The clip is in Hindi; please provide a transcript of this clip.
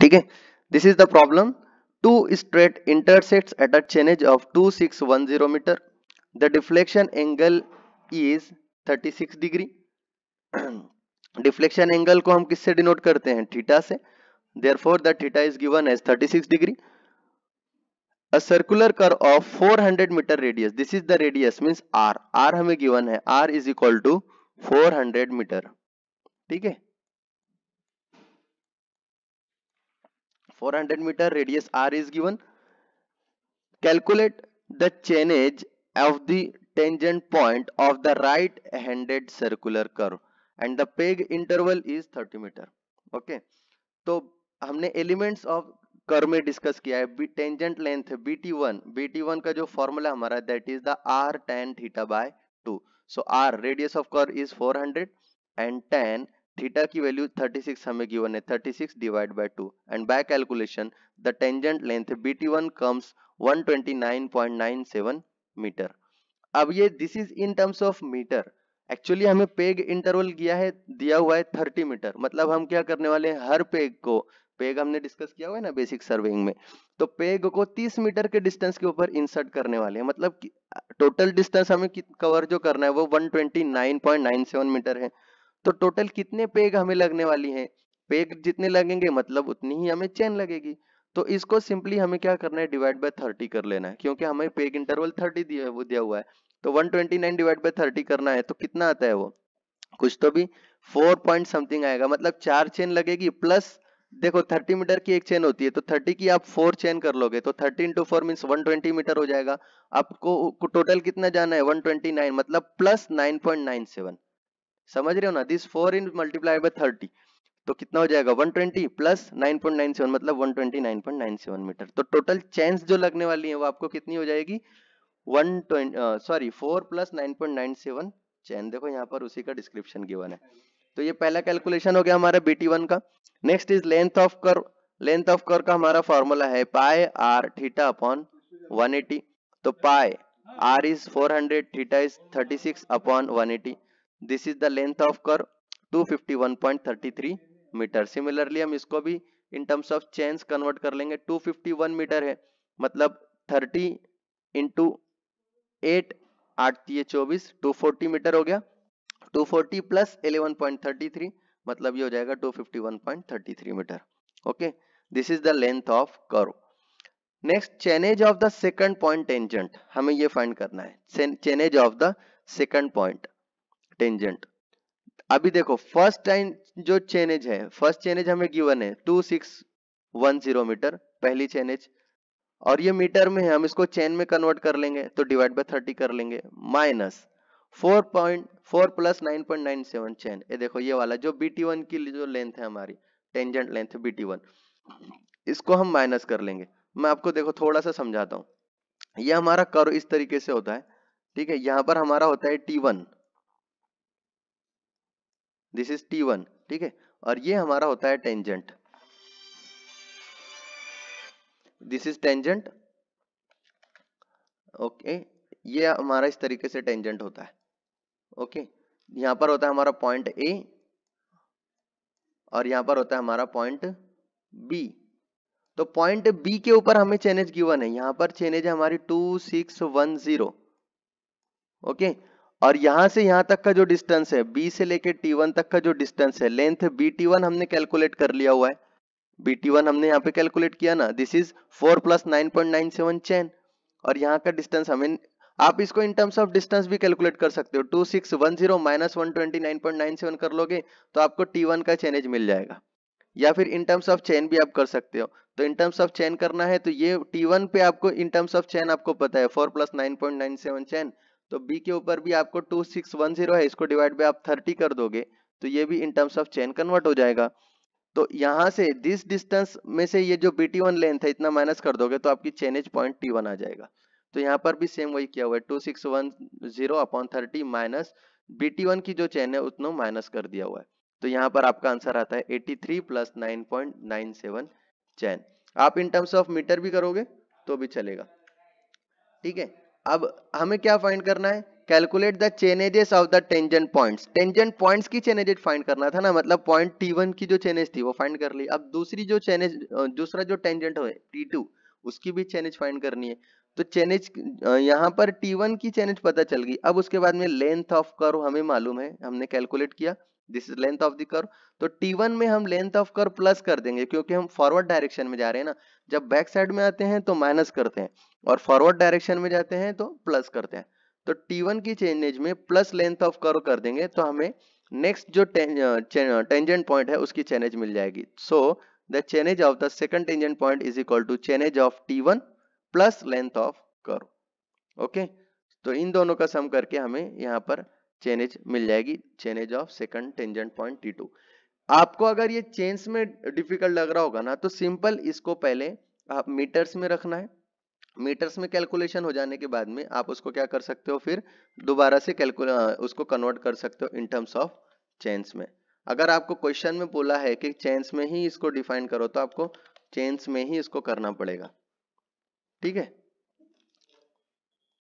ठीक है this is the problem two straight intersect at a chainage of two six one zero metre the deflection angle is thirty six degree deflection angle को हम किससे डिनोट करते हैं थीटा से therefore theta is given as thirty six degree a circular curve of 400 metre radius this is the radius means R R हमें गिवन है R is equal to 400 metre ठीक है 400 meter radius r is given calculate the change of the tangent point of the right handed circular curve and the peg interval is 30 meter okay to humne elements of curve में discuss kiya hai tangent tangent length bt1 bt1 ka jo formula hamara that is the r tan theta by 2 so r radius of curve is 400 and tan theta की वैल्यू 36 हमें गिवन है 36 divide by 2 and by calculation the tangent length BT1 comes 129.97 metre अब ये this is in terms of metre actually हमें पेग इंटरवल दिया है दिया हुआ है 30 मीटर मतलब हम क्या करने वाले हैं हर पेग को पेग हमने डिस्कस किया हुआ है ना बेसिक सर्वेइंग में तो पेग को 30 मीटर के डिस्टेंस के ऊपर इंसर्ट करने वाले हैं मतलब टोटल डिस्टेंस हमें कवर जो करना है वो 129.97 मीटर है तो टोटल कितने पेग हमें लगने वाली हैं पेग जितने लगेंगे मतलब उतनी ही हमें चेन लगेगी तो इसको सिंपली हमें क्या करना है डिवाइड बाय थर्टी कर लेना है क्योंकि हमें पेग इंटरवल थर्टी दिया वो दिया हुआ है तो वन डिवाइड बाय थर्टी करना है तो कितना आता है वो कुछ तो भी फोर पॉइंट समथिंग आएगा मतलब चार चेन लगेगी प्लस देखो 30 मीटर की एक चेन होती है तो 30 की आप फोर चेन कर लोगे तो 30 into four means one metre हो जाएगा आपको टोटल कितना जाना है 129 मतलब प्लस 9.97 समझ रहे हो ना this four in multiply by thirty तो कितना हो जाएगा 120 प्लस 9.97 मतलब 129.97 मीटर तो टोटल चेंस जो लगने वाली है वो आपको कितनी हो जाएगी 120 सॉरी 4 प्लस 9.97 चैन देखो यहाँ पर उसी का डिस्क्रिप्शन गिवन है तो ये पहला कैलकुलेशन हो गया हमारा B T one next is length of curve length of curve का हमारा फॉर्मूला है पाए आर थीटा अपॉन 180 तो pi R is 400 theta is 36 upon 180 this is the length of curve 251.33 metre similarly हम इसको भी in terms of change convert कर लेंगे 251 मीटर है मतलब 30 इंटू एट आठ ये चौबीस टू मीटर हो गया 240 फोर्टी प्लस एलेवन मतलब ये हो जाएगा 251.33 metre okay this is the length of curve next chainage of the second point tangent हमें ये फाइंड करना है chainage of the second point tangent अभी देखो फर्स्ट टाइम जो चेनेज है फर्स्ट चेनेज हमें गिवन है two six one zero metre पहली चेनेज और ये मीटर में है हम इसको चेन में कन्वर्ट कर लेंगे तो डिवाइड बाय थर्टी कर लेंगे minus four point four plus nine point nine seven chain ये देखो ये वाला जो बी टी वन की जो लेंथ है हमारी tangent length B T one इसको हम माइनस कर लेंगे मैं आपको देखो थोड़ा सा समझाता हूँ ये हमारा कर्व इस तरीके से होता है ठीक है यहाँ पर हमारा होता है T one this is T one ठीक है और ये हमारा होता है tangent this is tangent okay ये हमारा इस तरीके से टेंजेंट होता है ओके okay. यहां पर होता है हमारा पॉइंट ए और यहां पर होता है हमारा पॉइंट बी तो पॉइंट बी के ऊपर हमें चेनेज गिवन है यहाँ पर चेनेज है हमारी two six one zero okay और यहां से यहां तक का जो डिस्टेंस है बी से लेके टी वन तक का जो डिस्टेंस है लेंथ बी टी वन हमने कैलकुलेट कर लिया हुआ है बी टी वन हमने यहाँ पे कैलकुलेट किया ना this is four plus nine point nine seven chain और यहाँ का डिस्टेंस हमें आप इसको इन टर्म्स ऑफ डिस्टेंस भी कैलकुलेट कर सकते हो two six one zero minus one twenty nine point nine seven कर लोगे तो आपको टी वन का चैनेज मिल जाएगा या फिर इन टर्म्स ऑफ चैन भी आप कर सकते हो तो इन टर्म्स ऑफ चैन करना है तो ये टी वन पे आपको इन टर्म्स ऑफ चैन आपको पता है four plus nine point nine seven chain तो बी के ऊपर भी आपको टू सिक्स वन जीरो है इसको डिवाइड बाई आप थर्टी कर दोगे तो ये भी in terms of chain convert हो जाएगा तो यहाँ से दिस डिस्टेंस में से ये जो बी टी वन लेंथ है इतना माइनस कर दोगे तो आपकी चेनेज पॉइंट टी वन आ जाएगा तो यहाँ पर भी सेम वही किया हुआ है two six one zero upon thirty minus B T one की जो चेन है उतना माइनस कर दिया हुआ है तो यहाँ पर आपका आंसर आता है eighty three plus nine point nine seven chain आप इन टर्म्स ऑफ मीटर भी करोगे तो भी चलेगा ठीक है अब हमें क्या फाइंड करना है calculate the chainages of the tangent points tangent points की चेनेजेस फाइंड करना था ना मतलब पॉइंट T1 की जो चेनेज थी वो फाइंड कर ली अब दूसरी जो चेनेज दूसरा जो टेंजेंट है टी टू उसकी भी चेनेज फाइंड करनी है तो चेनेज यहाँ पर T1 की चेनेज पता चल गई अब उसके बाद में लेंथ ऑफ कर्व हमें मालूम है हमने कैलकुलेट किया this is length of the curve तो T1 में हम लेंथ ऑफ कर्व प्लस कर देंगे क्योंकि हम फॉरवर्ड डायरेक्शन में जा रहे हैं ना जब बैक साइड में आते हैं तो माइनस करते हैं और फॉरवर्ड डायरेक्शन में जाते हैं तो प्लस करते हैं तो T1 की चेंजेज में प्लस लेंथ ऑफ कर्व कर देंगे तो हमें नेक्स्ट जो टेंजेंट पॉइंट है उसकी चेंजेज मिल जाएगी so the changes of the second tangent point is equal to changes of T1 plus length of curve okay तो इन दोनों का सम करके हमें यहाँ पर चेनेज मिल जाएगी chainage of second tangent point T two आपको अगर ये चेंज में डिफिकल्ट लग रहा होगा ना तो सिंपल इसको पहले आप मीटर्स में रखना है मीटर्स में कैलकुलेशन हो जाने के बाद में आप उसको क्या कर सकते हो फिर दोबारा से कैलकुल उसको कन्वर्ट कर सकते हो इन टर्म्स ऑफ चेंस में अगर आपको क्वेश्चन में बोला है कि चेंस में ही इसको डिफाइन करो तो आपको चेंस में ही इसको करना पड़ेगा ठीक है